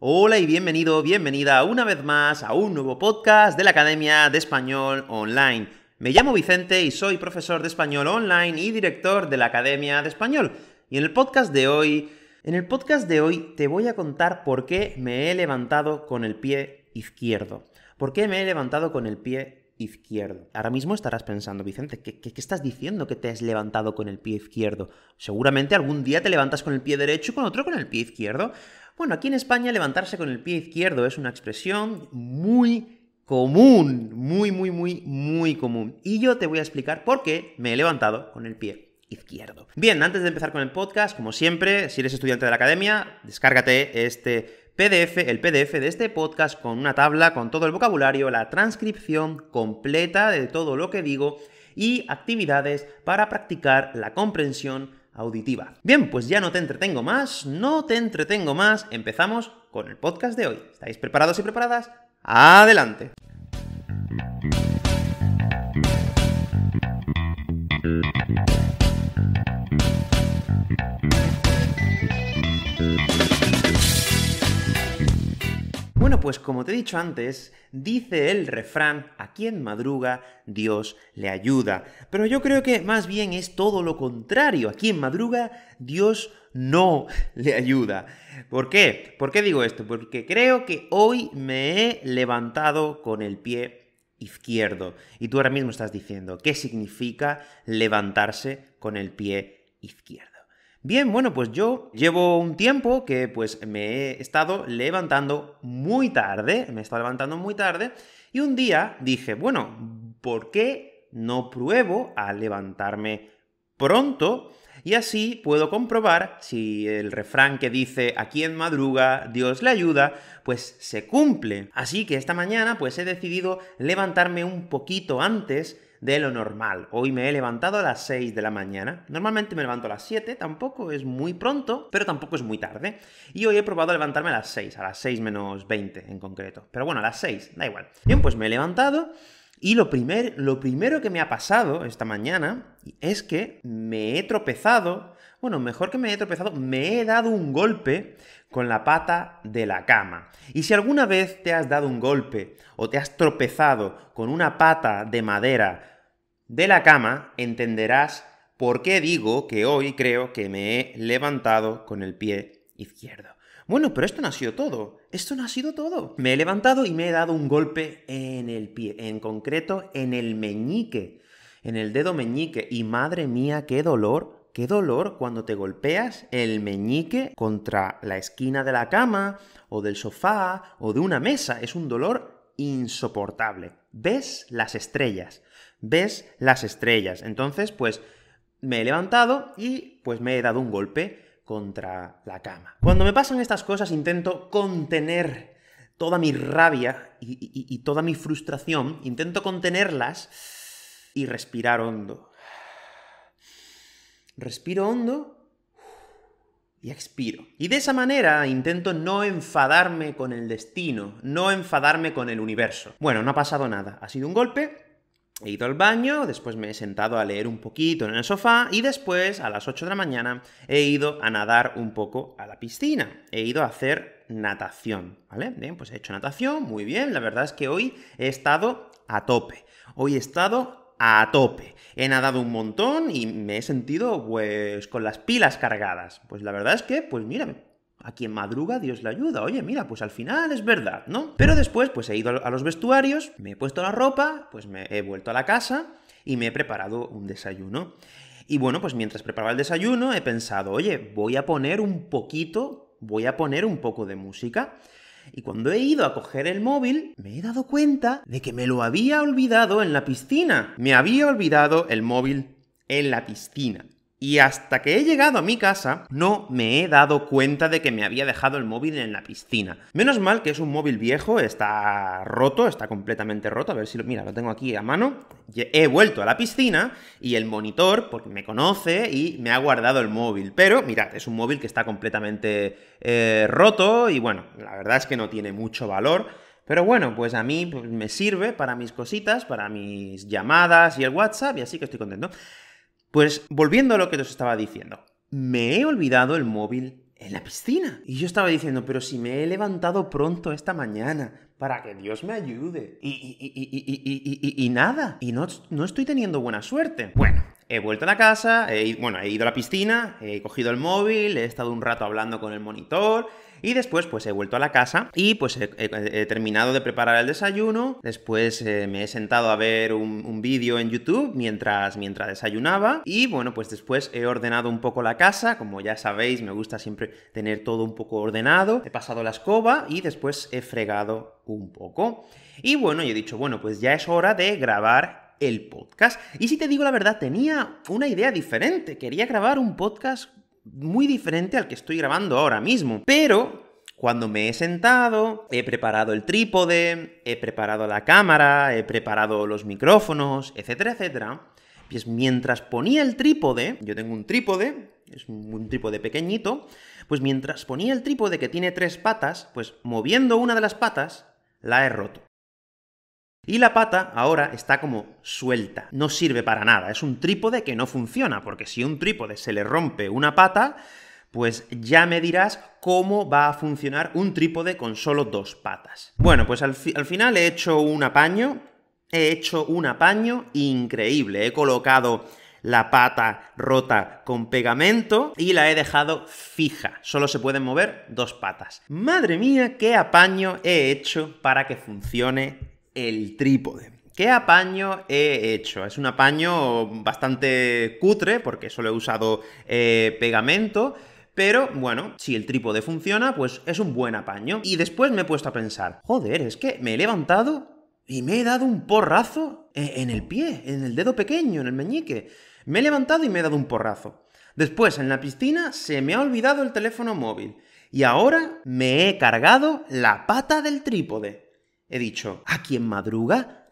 Hola y bienvenido, bienvenida una vez más a un nuevo podcast de la Academia de Español Online. Me llamo Vicente y soy profesor de español online y director de la Academia de Español. Y en el podcast de hoy, en el podcast de hoy te voy a contar por qué me he levantado con el pie izquierdo. ¿Por qué me he levantado con el pie izquierdo. Ahora mismo estarás pensando, Vicente, ¿qué, qué, estás diciendo que te has levantado con el pie izquierdo? Seguramente algún día te levantas con el pie derecho y con otro con el pie izquierdo. Bueno, aquí en España levantarse con el pie izquierdo es una expresión muy común, muy, muy, muy, muy común. Y yo te voy a explicar por qué me he levantado con el pie izquierdo. Bien, antes de empezar con el podcast, como siempre, si eres estudiante de la academia, descárgate este PDF, el PDF de este podcast con una tabla, con todo el vocabulario, la transcripción completa de todo lo que digo y actividades para practicar la comprensión auditiva. Bien, pues ya no te entretengo más, no te entretengo más, empezamos con el podcast de hoy. ¿Estáis preparados y preparadas? Adelante. pues como te he dicho antes, dice el refrán, a quien madruga, Dios le ayuda. Pero yo creo que más bien es todo lo contrario, a quien madruga, Dios no le ayuda. ¿Por qué? ¿Por qué digo esto? Porque creo que hoy me he levantado con el pie izquierdo. Y tú ahora mismo estás diciendo, ¿qué significa levantarse con el pie izquierdo? Bien, bueno, pues yo llevo un tiempo que pues me he estado levantando muy tarde, me he estado levantando muy tarde, y un día dije, bueno, ¿por qué no pruebo a levantarme pronto? Y así puedo comprobar si el refrán que dice aquí en madruga, Dios le ayuda, pues se cumple. Así que esta mañana pues he decidido levantarme un poquito antes de lo normal. Hoy me he levantado a las 6 de la mañana. Normalmente me levanto a las 7, tampoco es muy pronto, pero tampoco es muy tarde. Y hoy he probado a levantarme a las 6, a las 6 menos 20 en concreto. Pero bueno, a las 6, da igual. Bien, pues me he levantado. Y lo, lo primero que me ha pasado esta mañana es que me he tropezado, bueno, mejor que me he tropezado, me he dado un golpe con la pata de la cama. Y si alguna vez te has dado un golpe o te has tropezado con una pata de madera de la cama, entenderás por qué digo que hoy creo que me he levantado con el pie izquierdo. Bueno, pero esto no ha sido todo. Esto no ha sido todo. Me he levantado y me he dado un golpe en el pie, en concreto en el meñique, en el dedo meñique. Y madre mía, qué dolor qué dolor cuando te golpeas el meñique contra la esquina de la cama o del sofá o de una mesa. Es un dolor insoportable. Ves las estrellas, ves las estrellas. Entonces, pues me he levantado y pues me he dado un golpe contra la cama. Cuando me pasan estas cosas intento contener toda mi rabia y, toda mi frustración, intento contenerlas y respirar hondo. Respiro hondo y expiro. Y de esa manera intento no enfadarme con el destino, no enfadarme con el universo. Bueno, no ha pasado nada. Ha sido un golpe, He ido al baño, después me he sentado a leer un poquito en el sofá y después, a las 8 de la mañana, he ido a nadar un poco a la piscina. He ido a hacer natación, ¿vale? Bien, pues he hecho natación, muy bien, la verdad es que hoy he estado a tope. Hoy he estado a tope. He nadado un montón y me he sentido pues con las pilas cargadas. Pues la verdad es que, pues mírame... Aquí quien madruga Dios le ayuda. Oye, mira, pues al final es verdad, ¿no? Pero después, pues he ido a los vestuarios, me he puesto la ropa, pues me he vuelto a la casa y me he preparado un desayuno. Y bueno, pues mientras preparaba el desayuno he pensado, oye, voy a poner un poquito, voy a poner un poco de música. Y cuando he ido a coger el móvil, me he dado cuenta de que me lo había olvidado en la piscina. Me había olvidado el móvil en la piscina. Y hasta que he llegado a mi casa, no me he dado cuenta de que me había dejado el móvil en la piscina. Menos mal que es un móvil viejo, está roto, está completamente roto. A ver si lo. Mira, lo tengo aquí a mano. He vuelto a la piscina y el monitor, porque me conoce y me ha guardado el móvil. Pero, mirad, es un móvil que está completamente eh, roto y bueno, la verdad es que no tiene mucho valor. Pero bueno, pues a mí pues, me sirve para mis cositas, para mis llamadas y el WhatsApp, y así que estoy contento. Pues volviendo a lo que os estaba diciendo, me he olvidado el móvil en la piscina. Y yo estaba diciendo, pero si me he levantado pronto esta mañana, para que Dios me ayude. Y, nada, y no, no estoy teniendo buena suerte. Bueno, He vuelto a la casa, he, bueno, he ido a la piscina, he cogido el móvil, he estado un rato hablando con el monitor, y después, pues he vuelto a la casa y pues he, terminado de preparar el desayuno. Después eh, me he sentado a ver un, vídeo en YouTube mientras, mientras desayunaba. Y bueno, pues después he ordenado un poco la casa. Como ya sabéis, me gusta siempre tener todo un poco ordenado. He pasado la escoba y después he fregado un poco. Y bueno, he dicho, bueno, pues ya es hora de grabar el podcast. Y si te digo la verdad, tenía una idea diferente. Quería grabar un podcast muy diferente al que estoy grabando ahora mismo. Pero cuando me he sentado, he preparado el trípode, he preparado la cámara, he preparado los micrófonos, etcétera, etcétera. Pues mientras ponía el trípode, yo tengo un trípode, es un trípode pequeñito, pues mientras ponía el trípode que tiene tres patas, pues moviendo una de las patas, la he roto. Y la pata ahora está como suelta, no sirve para nada, es un trípode que no funciona, porque si a un trípode se le rompe una pata, pues ya me dirás cómo va a funcionar un trípode con solo dos patas. Bueno, pues al, final he hecho un apaño, he hecho un apaño increíble, he colocado la pata rota con pegamento y la he dejado fija. Solo se pueden mover dos patas. Madre mía, qué apaño he hecho para que funcione el trípode. ¿Qué apaño he hecho? Es un apaño bastante cutre porque solo he usado eh, pegamento, pero bueno, si el trípode funciona, pues es un buen apaño. Y después me he puesto a pensar, joder, es que me he levantado y me he dado un porrazo e-, en el pie, en el dedo pequeño, en el meñique. Me he levantado y me he dado un porrazo. Después, en la piscina, se me ha olvidado el teléfono móvil. Y ahora me he cargado la pata del trípode. He dicho, ¿a quien madruga?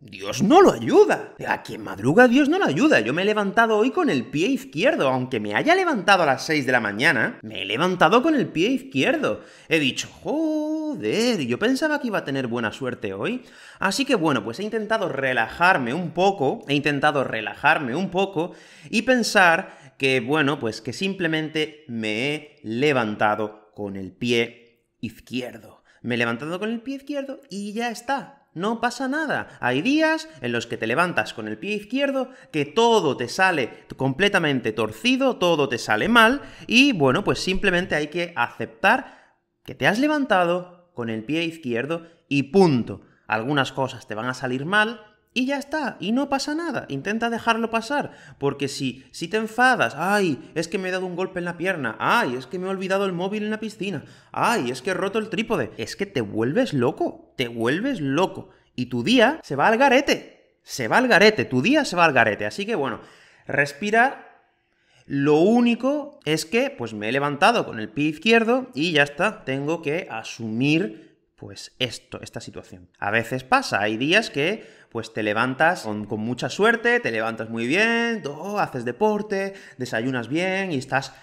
Dios no lo ayuda. A quien madruga Dios no lo ayuda. Yo me he levantado hoy con el pie izquierdo. Aunque me haya levantado a las 6 de la mañana, me he levantado con el pie izquierdo. He dicho, joder, yo pensaba que iba a tener buena suerte hoy. Así que bueno, pues he intentado relajarme un poco, he intentado relajarme un poco y pensar que bueno, pues que simplemente me he levantado con el pie izquierdo. Me he levantado con el pie izquierdo y ya está. No pasa nada. Hay días en los que te levantas con el pie izquierdo, que todo te sale completamente torcido, todo te sale mal y bueno, pues simplemente hay que aceptar que te has levantado con el pie izquierdo y punto. Algunas cosas te van a salir mal, y ya está, y no pasa nada, intenta dejarlo pasar, porque si, si te enfadas, ay, es que me he dado un golpe en la pierna, ay, es que me he olvidado el móvil en la piscina, ay, es que he roto el trípode, es que te vuelves loco, te vuelves loco, y tu día se va al garete, se va al garete, tu día se va al garete, así que bueno, respirar, lo único es que pues me he levantado con el pie izquierdo y ya está, tengo que asumir pues esto, esta situación. A veces pasa, hay días que pues te levantas con, mucha suerte, te levantas muy bien, haces deporte, desayunas bien y estás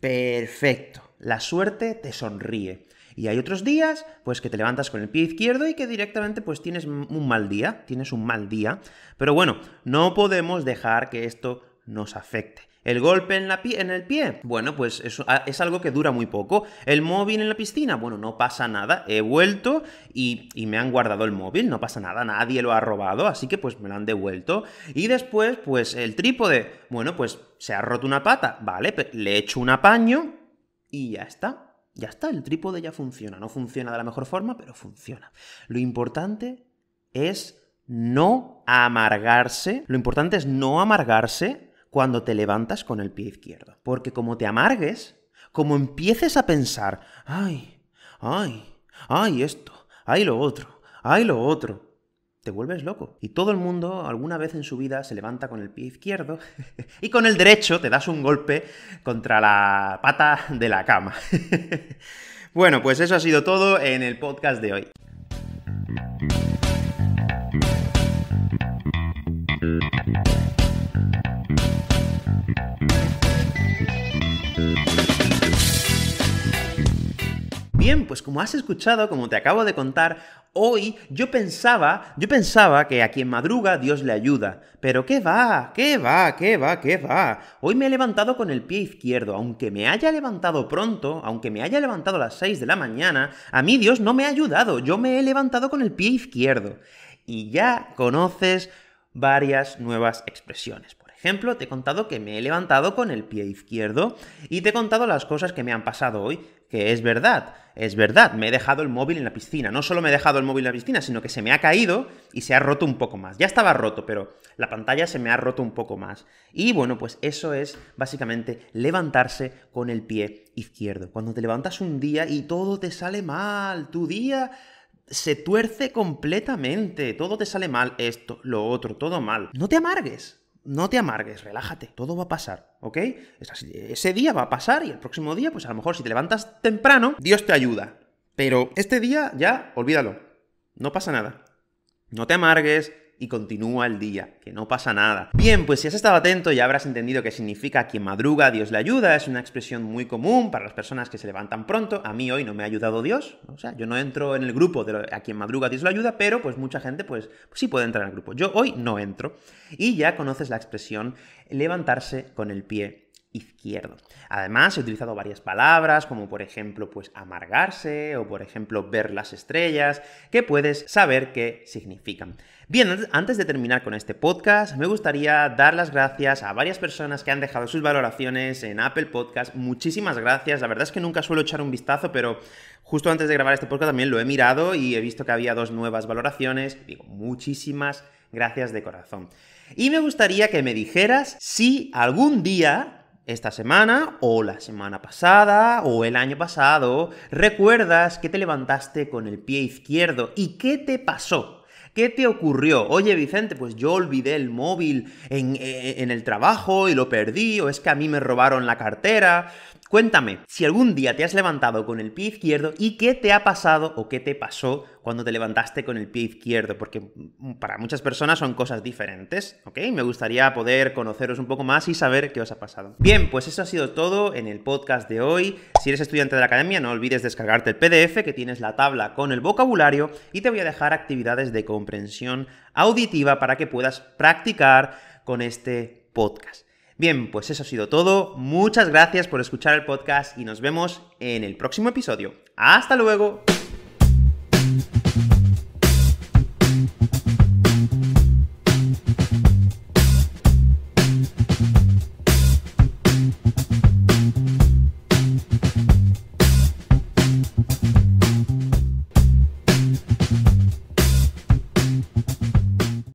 perfecto. La suerte te sonríe. Y hay otros días, pues que te levantas con el pie izquierdo y que directamente pues tienes un mal día, tienes un mal día. Pero bueno, no podemos dejar que esto nos afecte. El golpe en, la pie, en el pie, bueno, pues eso ah, es algo que dura muy poco. El móvil en la piscina, bueno, no pasa nada. He vuelto y, y me han guardado el móvil, no pasa nada, nadie lo ha robado, así que pues me lo han devuelto. Y después, pues el trípode, bueno, pues se ha roto una pata, vale, le echo un apaño y ya está. Ya está, el trípode ya funciona. No funciona de la mejor forma, pero funciona. Lo importante es no amargarse. Lo importante es no amargarse cuando te levantas con el pie izquierdo. Porque como te amargues, como empieces a pensar, ay, ay, ay esto, ay lo otro, ay lo otro, te vuelves loco. Y todo el mundo alguna vez en su vida se levanta con el pie izquierdo y con el derecho te das un golpe contra la pata de la cama. bueno, pues eso ha sido todo en el podcast de hoy. bien, pues como has escuchado, como te acabo de contar, hoy yo pensaba, yo pensaba que a quien madruga Dios le ayuda. Pero qué va, qué va, qué va, qué va. Hoy me he levantado con el pie izquierdo. Aunque me haya levantado pronto, aunque me haya levantado a las 6 de la mañana, a mí Dios no me ha ayudado. Yo me he levantado con el pie izquierdo. Y ya conoces varias nuevas expresiones. Por ejemplo, te he contado que me he levantado con el pie izquierdo y te he contado las cosas que me han pasado hoy que es verdad, es verdad, me he dejado el móvil en la piscina. No solo me he dejado el móvil en la piscina, sino que se me ha caído y se ha roto un poco más. Ya estaba roto, pero la pantalla se me ha roto un poco más. Y bueno, pues eso es básicamente levantarse con el pie izquierdo. Cuando te levantas un día y todo te sale mal, tu día se tuerce completamente, todo te sale mal, esto, lo otro, todo mal. No te amargues no te amargues, relájate, todo va a pasar, ¿ok? Ese día va a pasar y el próximo día, pues a lo mejor si te levantas temprano, Dios te ayuda. Pero este día ya, olvídalo, no pasa nada. No te amargues, y continúa el día, que no pasa nada. Bien, pues si has estado atento ya habrás entendido qué significa quien madruga, Dios le ayuda, es una expresión muy común para las personas que se levantan pronto, a mí hoy no me ha ayudado Dios, o sea, yo no entro en el grupo de a quien madruga, Dios le ayuda, pero pues mucha gente pues, sí puede entrar en el grupo, yo hoy no entro. Y ya conoces la expresión levantarse con el pie izquierdo. Además, he utilizado varias palabras, como por ejemplo, pues amargarse o por ejemplo ver las estrellas, que puedes saber qué significan. Bien, antes de terminar con este podcast, me gustaría dar las gracias a varias personas que han dejado sus valoraciones en Apple Podcast. Muchísimas gracias. La verdad es que nunca suelo echar un vistazo, pero justo antes de grabar este podcast también lo he mirado y he visto que había dos nuevas valoraciones. Digo, muchísimas gracias de corazón. Y me gustaría que me dijeras si algún día esta semana o la semana pasada o el año pasado, recuerdas que te levantaste con el pie izquierdo y qué te pasó. ¿Qué te ocurrió? Oye Vicente, pues yo olvidé el móvil en, eh, en, el trabajo y lo perdí, o es que a mí me robaron la cartera, Cuéntame, si algún día te has levantado con el pie izquierdo y qué te ha pasado o qué te pasó cuando te levantaste con el pie izquierdo, porque mm, para muchas personas son cosas diferentes, ¿ok? Me gustaría poder conoceros un poco más y saber qué os ha pasado. Bien, pues eso ha sido todo en el podcast de hoy. Si eres estudiante de la academia, no olvides descargarte el PDF que tienes la tabla con el vocabulario y te voy a dejar actividades de comprensión auditiva para que puedas practicar con este podcast. Bien, pues eso ha sido todo. Muchas gracias por escuchar el podcast y nos vemos en el próximo episodio. ¡Hasta luego!